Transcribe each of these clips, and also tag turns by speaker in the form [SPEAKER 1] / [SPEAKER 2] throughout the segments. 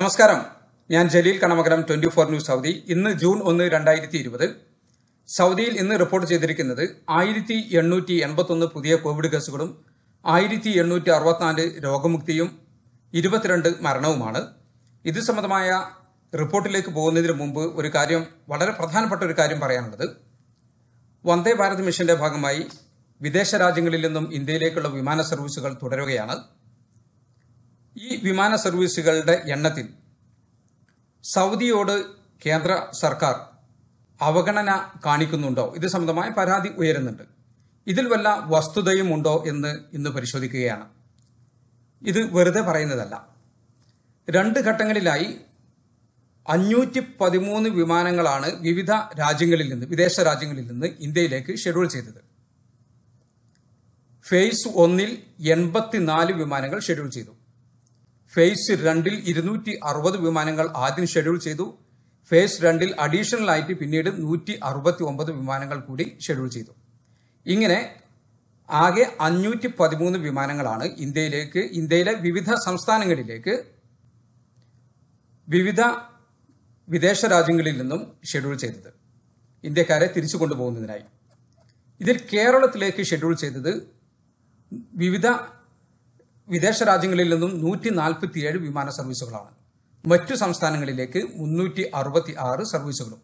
[SPEAKER 1] നമസ്കാരം ഞാൻ ജലീൽ കണമകരം ട്വന്റി ഫോർ ന്യൂസ് സൗദി ഇന്ന് ജൂൺ ഒന്ന് രണ്ടായിരത്തി ഇരുപത് സൗദിയിൽ ഇന്ന് റിപ്പോർട്ട് ചെയ്തിരിക്കുന്നത് ആയിരത്തി എണ്ണൂറ്റി എൺപത്തൊന്ന് പുതിയ കോവിഡ് കേസുകളും ആയിരത്തി എണ്ണൂറ്റി അറുപത്തിനാല് രോഗമുക്തിയും ഇരുപത്തിരണ്ട് മരണവുമാണ് ഇത് സംബന്ധമായ റിപ്പോർട്ടിലേക്ക് പോകുന്നതിന് മുമ്പ് ഒരു കാര്യം വളരെ പ്രധാനപ്പെട്ട ഒരു കാര്യം പറയാനുള്ളത് വന്ദേ ഭാരത് മിഷന്റെ ഭാഗമായി വിദേശ രാജ്യങ്ങളിൽ നിന്നും ഇന്ത്യയിലേക്കുള്ള വിമാന സർവീസുകൾ തുടരുകയാണ് ഈ വിമാന സർവീസുകളുടെ എണ്ണത്തിൽ സൗദിയോട് കേന്ദ്ര സർക്കാർ അവഗണന കാണിക്കുന്നുണ്ടോ ഇത് സംബന്ധമായ പരാതി ഉയരുന്നുണ്ട് ഇതിൽ വല്ല വസ്തുതയും ഉണ്ടോ എന്ന് ഇന്ന് പരിശോധിക്കുകയാണ് ഇത് വെറുതെ പറയുന്നതല്ല രണ്ട് ഘട്ടങ്ങളിലായി അഞ്ഞൂറ്റി പതിമൂന്ന് വിമാനങ്ങളാണ് വിവിധ രാജ്യങ്ങളിൽ നിന്ന് വിദേശ രാജ്യങ്ങളിൽ നിന്ന് ഇന്ത്യയിലേക്ക് ഷെഡ്യൂൾ ചെയ്തത് ഫേസ് ഒന്നിൽ എൺപത്തിനാല് വിമാനങ്ങൾ ഷെഡ്യൂൾ ചെയ്തു ഫേസ് രണ്ടിൽ ഇരുന്നൂറ്റി അറുപത് വിമാനങ്ങൾ ആദ്യം ഷെഡ്യൂൾ ചെയ്തു ഫേസ് രണ്ടിൽ അഡീഷണൽ ആയിട്ട് പിന്നീട് നൂറ്റി അറുപത്തി ഒമ്പത് വിമാനങ്ങൾ കൂടി ഷെഡ്യൂൾ ചെയ്തു ഇങ്ങനെ ആകെ അഞ്ഞൂറ്റി പതിമൂന്ന് വിമാനങ്ങളാണ് ഇന്ത്യയിലേക്ക് ഇന്ത്യയിലെ വിവിധ സംസ്ഥാനങ്ങളിലേക്ക് വിവിധ വിദേശ രാജ്യങ്ങളിൽ നിന്നും ഷെഡ്യൂൾ ചെയ്തത് ഇന്ത്യക്കാരെ തിരിച്ചു കൊണ്ടുപോകുന്നതിനായി ഇതിൽ കേരളത്തിലേക്ക് ഷെഡ്യൂൾ ചെയ്തത് വിവിധ വിദേശ രാജ്യങ്ങളിൽ നിന്നും നൂറ്റി നാൽപ്പത്തിയേഴ് വിമാന സർവീസുകളാണ് മറ്റു സംസ്ഥാനങ്ങളിലേക്ക് മുന്നൂറ്റി അറുപത്തി ആറ് സർവീസുകളും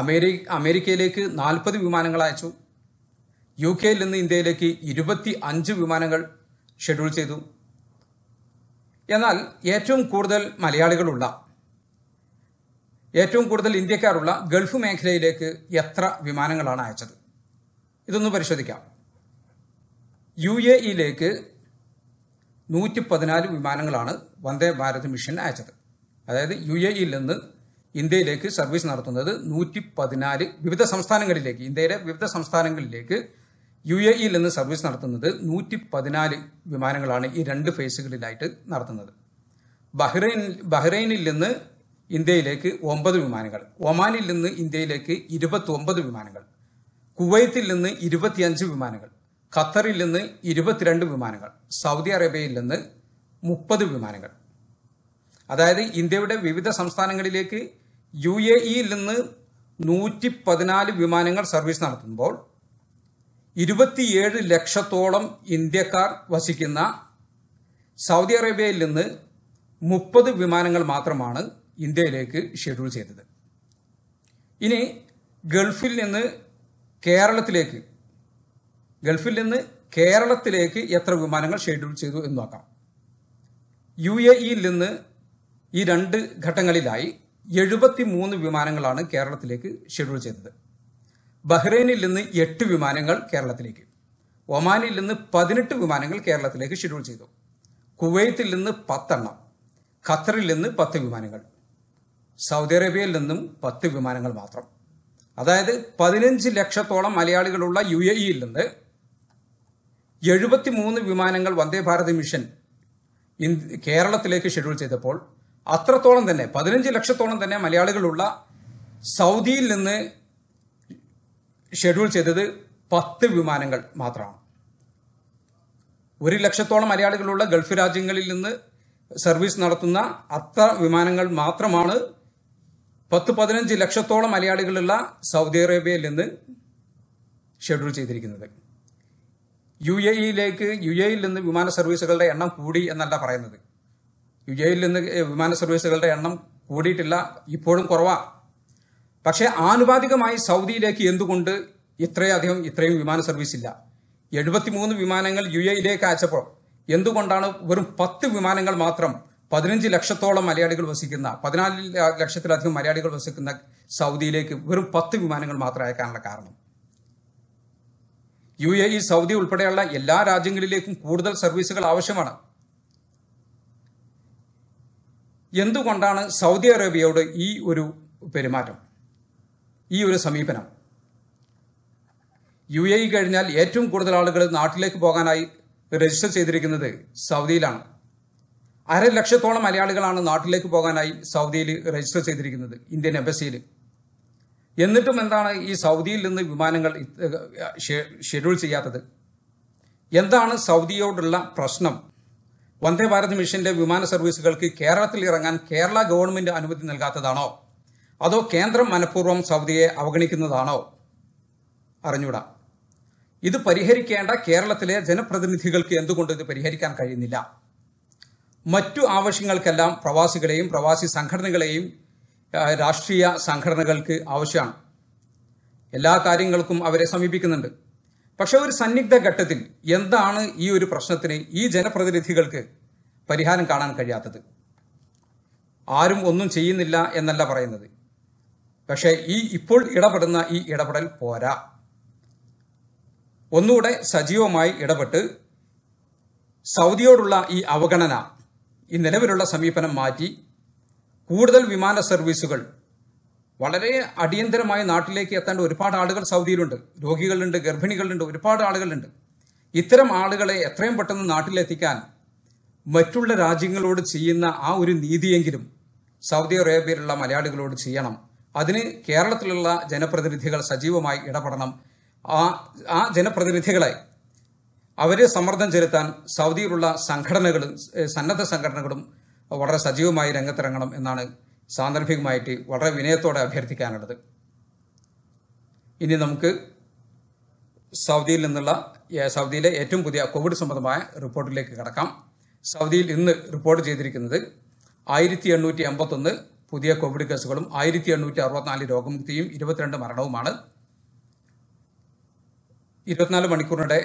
[SPEAKER 1] അമേരി അമേരിക്കയിലേക്ക് നാൽപ്പത് വിമാനങ്ങൾ അയച്ചു യു കെയിൽ നിന്ന് ഇന്ത്യയിലേക്ക് ഇരുപത്തി അഞ്ച് വിമാനങ്ങൾ ഷെഡ്യൂൾ ചെയ്തു എന്നാൽ ഏറ്റവും കൂടുതൽ മലയാളികളുള്ള ഏറ്റവും കൂടുതൽ ഇന്ത്യക്കാരുള്ള ഗൾഫ് മേഖലയിലേക്ക് എത്ര വിമാനങ്ങളാണ് അയച്ചത് ഇതൊന്ന് പരിശോധിക്കാം യു എ ഇയിലേക്ക് നൂറ്റി പതിനാല് വിമാനങ്ങളാണ് വന്ദേ ഭാരത് മിഷൻ അയച്ചത് അതായത് യു എ ഇയിൽ നിന്ന് ഇന്ത്യയിലേക്ക് സർവീസ് നടത്തുന്നത് നൂറ്റി പതിനാല് വിവിധ സംസ്ഥാനങ്ങളിലേക്ക് ഇന്ത്യയിലെ വിവിധ സംസ്ഥാനങ്ങളിലേക്ക് യു എ ഇയിൽ നിന്ന് സർവീസ് നടത്തുന്നത് നൂറ്റി പതിനാല് വിമാനങ്ങളാണ് ഈ രണ്ട് ഫേസുകളിലായിട്ട് നടത്തുന്നത് ബഹ്റൈൻ ബഹ്റൈനിൽ നിന്ന് ഇന്ത്യയിലേക്ക് ഒമ്പത് വിമാനങ്ങൾ ഒമാനിൽ നിന്ന് ഇന്ത്യയിലേക്ക് ഇരുപത്തി ഒമ്പത് വിമാനങ്ങൾ കുവൈത്തിൽ നിന്ന് ഇരുപത്തിയഞ്ച് വിമാനങ്ങൾ ഖത്തറിൽ നിന്ന് ഇരുപത്തിരണ്ട് വിമാനങ്ങൾ സൗദി അറേബ്യയിൽ നിന്ന് മുപ്പത് വിമാനങ്ങൾ അതായത് ഇന്ത്യയുടെ വിവിധ സംസ്ഥാനങ്ങളിലേക്ക് യു എ ഇയിൽ നിന്ന് നൂറ്റി പതിനാല് വിമാനങ്ങൾ സർവീസ് നടത്തുമ്പോൾ ഇരുപത്തിയേഴ് ലക്ഷത്തോളം ഇന്ത്യക്കാർ വസിക്കുന്ന സൗദി അറേബ്യയിൽ നിന്ന് മുപ്പത് വിമാനങ്ങൾ മാത്രമാണ് ഇന്ത്യയിലേക്ക് ഷെഡ്യൂൾ ചെയ്തത് ഇനി ഗൾഫിൽ നിന്ന് കേരളത്തിലേക്ക് ഗൾഫിൽ നിന്ന് കേരളത്തിലേക്ക് എത്ര വിമാനങ്ങൾ ഷെഡ്യൂൾ ചെയ്തു എന്ന് നോക്കാം യു എ ഇയിൽ നിന്ന് ഈ രണ്ട് ഘട്ടങ്ങളിലായി എഴുപത്തി മൂന്ന് വിമാനങ്ങളാണ് കേരളത്തിലേക്ക് ഷെഡ്യൂൾ ചെയ്തത് ബഹ്റൈനിൽ നിന്ന് എട്ട് വിമാനങ്ങൾ കേരളത്തിലേക്ക് ഒമാനിൽ നിന്ന് പതിനെട്ട് വിമാനങ്ങൾ കേരളത്തിലേക്ക് ഷെഡ്യൂൾ ചെയ്തു കുവൈത്തിൽ നിന്ന് പത്തെണ്ണം ഖത്തറിൽ നിന്ന് പത്ത് വിമാനങ്ങൾ സൗദി അറേബ്യയിൽ നിന്നും പത്ത് വിമാനങ്ങൾ മാത്രം അതായത് പതിനഞ്ച് ലക്ഷത്തോളം മലയാളികളുള്ള യു എ ഇയിൽ നിന്ന് എഴുപത്തിമൂന്ന് വിമാനങ്ങൾ വന്ദേ ഭാരത് മിഷൻ കേരളത്തിലേക്ക് ഷെഡ്യൂൾ ചെയ്തപ്പോൾ അത്രത്തോളം തന്നെ പതിനഞ്ച് ലക്ഷത്തോളം തന്നെ മലയാളികളുള്ള സൗദിയിൽ നിന്ന് ഷെഡ്യൂൾ ചെയ്തത് പത്ത് വിമാനങ്ങൾ മാത്രമാണ് ഒരു ലക്ഷത്തോളം മലയാളികളുള്ള ഗൾഫ് രാജ്യങ്ങളിൽ നിന്ന് സർവീസ് നടത്തുന്ന അത്ര വിമാനങ്ങൾ മാത്രമാണ് പത്ത് പതിനഞ്ച് ലക്ഷത്തോളം മലയാളികളുള്ള സൗദി അറേബ്യയിൽ നിന്ന് ഷെഡ്യൂൾ ചെയ്തിരിക്കുന്നത് യു എ ഇയിലേക്ക് യു എയിൽ നിന്ന് വിമാന സർവീസുകളുടെ എണ്ണം കൂടി എന്നല്ല പറയുന്നത് യു എയിൽ നിന്ന് വിമാന സർവീസുകളുടെ എണ്ണം കൂടിയിട്ടില്ല ഇപ്പോഴും കുറവാ പക്ഷേ ആനുപാതികമായി സൗദിയിലേക്ക് എന്തുകൊണ്ട് ഇത്രയധികം ഇത്രയും വിമാന സർവീസ് ഇല്ല എഴുപത്തിമൂന്ന് വിമാനങ്ങൾ യു എയിലേക്ക് അയച്ചപ്പോൾ എന്തുകൊണ്ടാണ് വെറും പത്ത് വിമാനങ്ങൾ മാത്രം പതിനഞ്ച് ലക്ഷത്തോളം മലയാളികൾ വസിക്കുന്ന പതിനാല് ലക്ഷത്തിലധികം മലയാളികൾ വസിക്കുന്ന സൗദിയിലേക്ക് വെറും പത്ത് വിമാനങ്ങൾ മാത്രം അയക്കാനുള്ള കാരണം യു എ ഇ സൗദി ഉൾപ്പെടെയുള്ള എല്ലാ രാജ്യങ്ങളിലേക്കും കൂടുതൽ സർവീസുകൾ ആവശ്യമാണ് എന്തുകൊണ്ടാണ് സൗദി അറേബ്യയോട് ഈ ഒരു പെരുമാറ്റം ഈ ഒരു സമീപനം യു എ ഇ കഴിഞ്ഞാൽ ഏറ്റവും കൂടുതൽ ആളുകൾ നാട്ടിലേക്ക് പോകാനായി രജിസ്റ്റർ ചെയ്തിരിക്കുന്നത് സൗദിയിലാണ് അര ലക്ഷത്തോളം മലയാളികളാണ് നാട്ടിലേക്ക് പോകാനായി സൗദിയിൽ രജിസ്റ്റർ ചെയ്തിരിക്കുന്നത് ഇന്ത്യൻ എംബസിയിൽ എന്നിട്ടും എന്താണ് ഈ സൗദിയിൽ നിന്ന് വിമാനങ്ങൾ ഷെഡ്യൂൾ ചെയ്യാത്തത് എന്താണ് സൗദിയോടുള്ള പ്രശ്നം വന്ദേ ഭാരത് മിഷന്റെ വിമാന സർവീസുകൾക്ക് കേരളത്തിൽ ഇറങ്ങാൻ കേരള ഗവൺമെന്റ് അനുമതി നൽകാത്തതാണോ അതോ കേന്ദ്രം മനഃപൂർവ്വം സൗദിയെ അവഗണിക്കുന്നതാണോ അറിഞ്ഞൂടാ ഇത് പരിഹരിക്കേണ്ട കേരളത്തിലെ ജനപ്രതിനിധികൾക്ക് എന്തുകൊണ്ട് ഇത് പരിഹരിക്കാൻ കഴിയുന്നില്ല മറ്റു ആവശ്യങ്ങൾക്കെല്ലാം പ്രവാസികളെയും പ്രവാസി സംഘടനകളെയും രാഷ്ട്രീയ സംഘടനകൾക്ക് ആവശ്യമാണ് എല്ലാ കാര്യങ്ങൾക്കും അവരെ സമീപിക്കുന്നുണ്ട് പക്ഷെ ഒരു സന്നിഗ്ധ ഘട്ടത്തിൽ എന്താണ് ഈ ഒരു പ്രശ്നത്തിന് ഈ ജനപ്രതിനിധികൾക്ക് പരിഹാരം കാണാൻ കഴിയാത്തത് ആരും ഒന്നും ചെയ്യുന്നില്ല എന്നല്ല പറയുന്നത് പക്ഷെ ഈ ഇപ്പോൾ ഇടപെടുന്ന ഈ ഇടപെടൽ പോരാ ഒന്നുകൂടെ സജീവമായി ഇടപെട്ട് സൗദിയോടുള്ള ഈ അവഗണന ഈ നിലവിലുള്ള സമീപനം മാറ്റി കൂടുതൽ വിമാന സർവീസുകൾ വളരെ അടിയന്തരമായി നാട്ടിലേക്ക് എത്തേണ്ട ഒരുപാട് ആളുകൾ സൗദിയിലുണ്ട് രോഗികളുണ്ട് ഗർഭിണികളുണ്ട് ഒരുപാട് ആളുകളുണ്ട് ഇത്തരം ആളുകളെ എത്രയും പെട്ടെന്ന് നാട്ടിലെത്തിക്കാൻ മറ്റുള്ള രാജ്യങ്ങളോട് ചെയ്യുന്ന ആ ഒരു നീതിയെങ്കിലും സൗദി അറേബ്യയിലുള്ള മലയാളികളോട് ചെയ്യണം അതിന് കേരളത്തിലുള്ള ജനപ്രതിനിധികൾ സജീവമായി ഇടപെടണം ആ ആ ജനപ്രതിനിധികളെ അവരെ സമ്മർദ്ദം ചെലുത്താൻ സൗദിയിലുള്ള സംഘടനകളും സന്നദ്ധ സംഘടനകളും വളരെ സജീവമായി രംഗത്തിറങ്ങണം എന്നാണ് സാന്ദർഭികമായിട്ട് വളരെ വിനയത്തോടെ അഭ്യർത്ഥിക്കാനുള്ളത് ഇനി നമുക്ക് സൗദിയിൽ നിന്നുള്ള സൗദിയിലെ ഏറ്റവും പുതിയ കോവിഡ് സംബന്ധമായ റിപ്പോർട്ടിലേക്ക് കടക്കാം സൗദിയിൽ ഇന്ന് റിപ്പോർട്ട് ചെയ്തിരിക്കുന്നത് ആയിരത്തി എണ്ണൂറ്റി എൺപത്തൊന്ന് പുതിയ കോവിഡ് കേസുകളും ആയിരത്തി എണ്ണൂറ്റി അറുപത്തിനാല് രോഗമുക്തിയും ഇരുപത്തിരണ്ട് മരണവുമാണ് ഇരുപത്തിനാല് മണിക്കൂറിനിടെ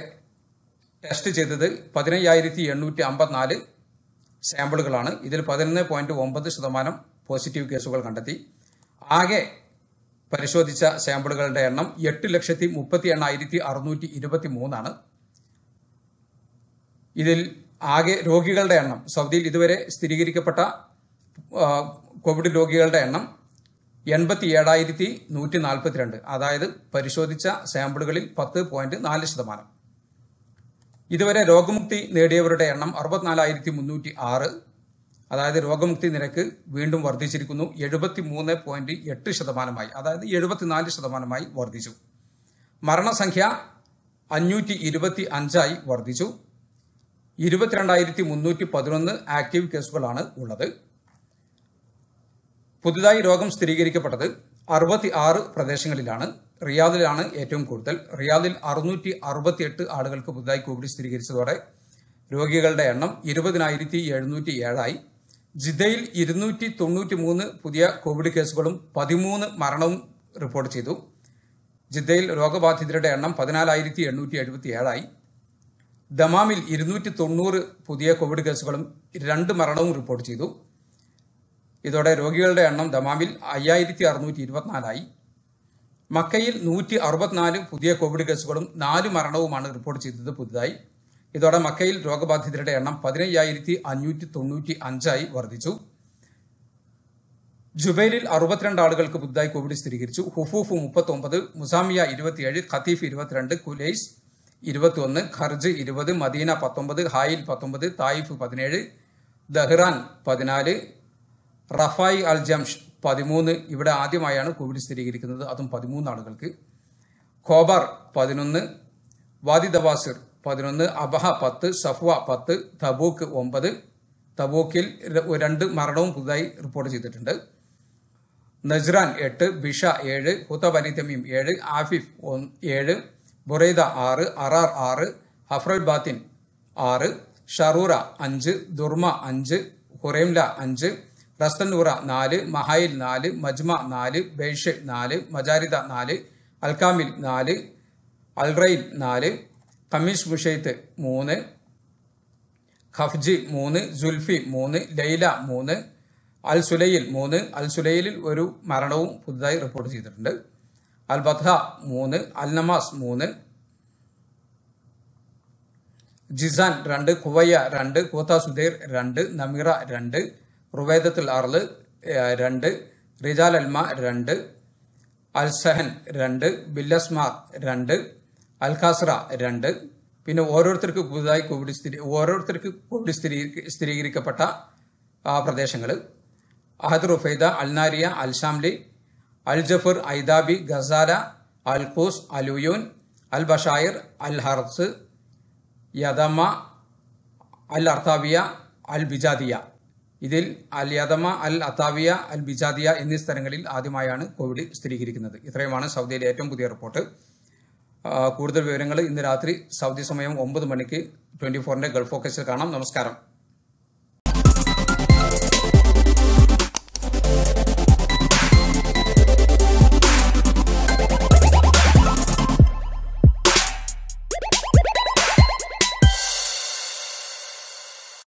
[SPEAKER 1] ടെസ്റ്റ് ചെയ്തത് പതിനയ്യായിരത്തി എണ്ണൂറ്റി അമ്പത്തിനാല് സാമ്പിളുകളാണ് ഇതിൽ പതിനൊന്ന് പോയിന്റ് ഒമ്പത് ശതമാനം പോസിറ്റീവ് കേസുകൾ കണ്ടെത്തി ആകെ പരിശോധിച്ച സാമ്പിളുകളുടെ എണ്ണം എട്ട് ലക്ഷത്തി മുപ്പത്തി എണ്ണായിരത്തി അറുന്നൂറ്റി ഇരുപത്തി മൂന്നാണ് ഇതിൽ ആകെ രോഗികളുടെ എണ്ണം സൗദിയിൽ ഇതുവരെ സ്ഥിരീകരിക്കപ്പെട്ട കോവിഡ് രോഗികളുടെ എണ്ണം എൺപത്തി ഏഴായിരത്തി നൂറ്റി നാൽപ്പത്തിരണ്ട് അതായത് പരിശോധിച്ച സാമ്പിളുകളിൽ പത്ത് പോയിന്റ് നാല് ശതമാനം ഇതുവരെ രോഗമുക്തി നേടിയവരുടെ എണ്ണം അറുപത്തിനാലായിരത്തി മുന്നൂറ്റി ആറ് അതായത് രോഗമുക്തി നിരക്ക് വീണ്ടും വർദ്ധിച്ചിരിക്കുന്നു എഴുപത്തി മൂന്ന് പോയിന്റ് എട്ട് ശതമാനമായി അതായത് എഴുപത്തിനാല് ശതമാനമായി വർദ്ധിച്ചു മരണസംഖ്യ അഞ്ഞൂറ്റി ഇരുപത്തി അഞ്ചായി വർദ്ധിച്ചു ഇരുപത്തിരണ്ടായിരത്തി മുന്നൂറ്റി പതിനൊന്ന് ആക്റ്റീവ് കേസുകളാണ് ഉള്ളത് പുതുതായി രോഗം സ്ഥിരീകരിക്കപ്പെട്ടത് അറുപത്തി ആറ് പ്രദേശങ്ങളിലാണ് റിയാദിലാണ് ഏറ്റവും കൂടുതൽ റിയാദിൽ അറുന്നൂറ്റി അറുപത്തിയെട്ട് ആളുകൾക്ക് പുതുതായി കോവിഡ് സ്ഥിരീകരിച്ചതോടെ രോഗികളുടെ എണ്ണം ഇരുപതിനായിരത്തി എഴുന്നൂറ്റി ഏഴായി ജിദ്ദയിൽ ഇരുന്നൂറ്റി തൊണ്ണൂറ്റി മൂന്ന് പുതിയ കോവിഡ് കേസുകളും പതിമൂന്ന് മരണവും റിപ്പോർട്ട് ചെയ്തു ജിദ്ദയിൽ രോഗബാധിതരുടെ എണ്ണം പതിനാലായിരത്തി എണ്ണൂറ്റി എഴുപത്തി ഏഴായി ദമാമിൽ ഇരുന്നൂറ്റി തൊണ്ണൂറ് പുതിയ കോവിഡ് കേസുകളും രണ്ട് മരണവും റിപ്പോർട്ട് ചെയ്തു ഇതോടെ രോഗികളുടെ എണ്ണം ദമാമിൽ അയ്യായിരത്തി അറുന്നൂറ്റി ഇരുപത്തിനാലായി മക്കയിൽ നൂറ്റി അറുപത്തിനാല് പുതിയ കോവിഡ് കേസുകളും നാല് മരണവുമാണ് റിപ്പോർട്ട് ചെയ്തത് പുതുതായി ഇതോടെ മക്കയിൽ രോഗബാധിതരുടെ എണ്ണം പതിനയ്യായിരത്തി അഞ്ഞൂറ്റി തൊണ്ണൂറ്റി അഞ്ചായി വർദ്ധിച്ചു ജുബൈലിൽ അറുപത്തിരണ്ട് ആളുകൾക്ക് പുതുതായി കോവിഡ് സ്ഥിരീകരിച്ചു ഹുഫൂഫ് മുപ്പത്തൊമ്പത് മുസാമിയ ഇരുപത്തിയേഴ് ഖത്തീഫ് ഇരുപത്തിരണ്ട് കുലൈസ് ഇരുപത്തിയൊന്ന് ഖർജ് ഇരുപത് മദീന പത്തൊമ്പത് ഹായിൽ പത്തൊമ്പത് തായിഫ് പതിനേഴ് ദഹ്റാൻ പതിനാല് റഫായി അൽ ജംഷ് പതിമൂന്ന് ഇവിടെ ആദ്യമായാണ് കോവിഡ് സ്ഥിരീകരിക്കുന്നത് അതും പതിമൂന്ന് ആളുകൾക്ക് ഖോബർ പതിനൊന്ന് വാദി ദവാസിർ പതിനൊന്ന് അബഹ പത്ത് സഫ്വ പത്ത് തബൂക്ക് ഒമ്പത് തബൂക്കിൽ രണ്ട് മരണവും പുതുതായി റിപ്പോർട്ട് ചെയ്തിട്ടുണ്ട് നജ്റാൻ എട്ട് ബിഷ ഏഴ് ഹുത്തബനിതമീം ഏഴ് ആഫിഫ് ഏഴ് ബുറൈദ ആറ് അറാർ ആറ് ഹഫ്രൽ ബാത്തിൻ ആറ് ഷറൂറ അഞ്ച് ദുർമ അഞ്ച് ഹുറേംല അഞ്ച് റസ്തന്നൂറ നാല് മഹായിൽ നാല് മജ്മ നാല് ബെയ്ഷ് നാല് മജാരിദ നാല് അൽക്കാമിൽ നാല് അൽറയിൽ നാല് കമീഷ് മുഷൈത്ത് മൂന്ന് ഖഫ്ജി മൂന്ന് ജുൽഫി മൂന്ന് ലൈല മൂന്ന് അൽ സുലൈൽ മൂന്ന് അൽ സുലൈലിൽ ഒരു മരണവും പുതുതായി റിപ്പോർട്ട് ചെയ്തിട്ടുണ്ട് അൽ ബദ്ഹ മൂന്ന് അൽ നമാസ് മൂന്ന് ജിസാൻ രണ്ട് കുവയ്യ രണ്ട് കൂത്ത സുധീർ രണ്ട് നമീറ രണ്ട് റുവേദത്തിൽ അർള് രണ്ട് റിജാൽ അൽമ രണ്ട് അൽസഹൻ രണ്ട് ബില്ലസ്മാർ രണ്ട് അൽഖാസ്ര രണ്ട് പിന്നെ ഓരോരുത്തർക്ക് പുതുതായി കോവിഡ് സ്ഥിരീ ഓരോരുത്തർക്ക് കോവിഡ് സ്ഥിരീ സ്ഥിരീകരിക്കപ്പെട്ട പ്രദേശങ്ങൾ അഹദ് റുഫൈദ അൽനാരിയ അൽഷാംലി അൽ ജഫർ ഐദാബി ഗസാല അൽഖൂസ് അലുയൂൻ അൽ ബഷായിർ അൽ ഹർസ് യദമ അൽ അർത്താബിയ അൽ ബിജാദിയ ഇതിൽ അൽ യദമ അൽ അത്താവിയ അൽ ബിജാദിയ എന്നീ സ്ഥലങ്ങളിൽ ആദ്യമായാണ് കോവിഡ് സ്ഥിരീകരിക്കുന്നത് ഇത്രയുമാണ് സൗദിയിലെ ഏറ്റവും പുതിയ റിപ്പോർട്ട് കൂടുതൽ വിവരങ്ങൾ ഇന്ന് രാത്രി സൗദി സമയം ഒമ്പത് മണിക്ക് ട്വന്റി ഫോറിന്റെ ഗൾഫ് ഫോക്കസിൽ കാണാം നമസ്കാരം